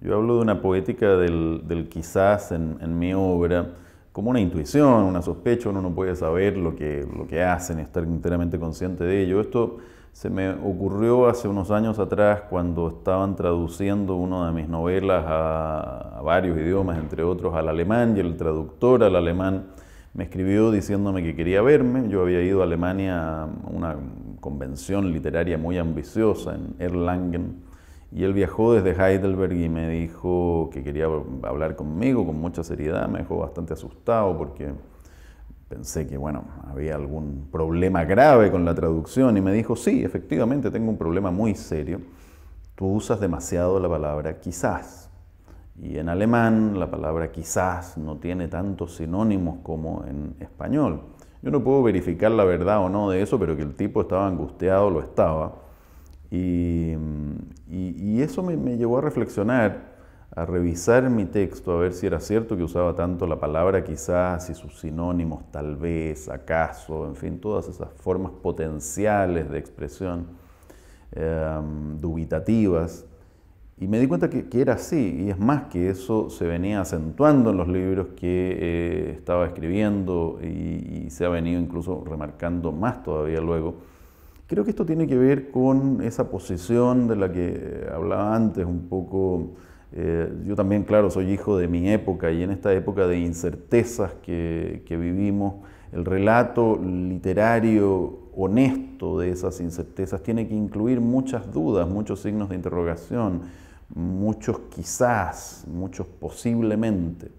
Yo hablo de una poética del, quizás en, mi obra, como una intuición, una sospecha, uno no puede saber lo que, lo que hacen, estar enteramente consciente de ello. Esto se me ocurrió hace unos años atrás cuando estaban traduciendo una de mis novelas a, a varios idiomas, entre otros al alemán, y el traductor al alemán me escribió diciéndome que quería verme. Yo había ido a Alemania a una convención literaria muy ambiciosa en Erlangen y él viajó desde Heidelberg y me dijo que quería hablar conmigo con mucha seriedad. Me dejó bastante asustado porque pensé que, bueno, había algún problema grave con la traducción. Y me dijo, sí, efectivamente, tengo un problema muy serio. Tú usas demasiado la palabra quizás. Y en alemán la palabra quizás no tiene tantos sinónimos como en español. Yo no puedo verificar la verdad o no de eso, pero que el tipo estaba angustiado, lo estaba y, eso me, llevó a reflexionar, a revisar mi texto, a ver si era cierto que usaba tanto la palabra quizás y sus sinónimos tal vez, acaso, en fin, todas esas formas potenciales de expresión em, dubitativas. Y me di cuenta que, era así, y es más que eso se venía acentuando en los libros que eh, estaba escribiendo y, se ha venido incluso remarcando más todavía luego Creo que esto tiene que ver con esa posición de la que hablaba antes un poco. Eh, yo también, claro, soy hijo de mi época y en esta época de incertezas que vivimos, el relato literario honesto de esas incertezas tiene que incluir muchas dudas, muchos signos de interrogación, muchos quizás, muchos posiblemente.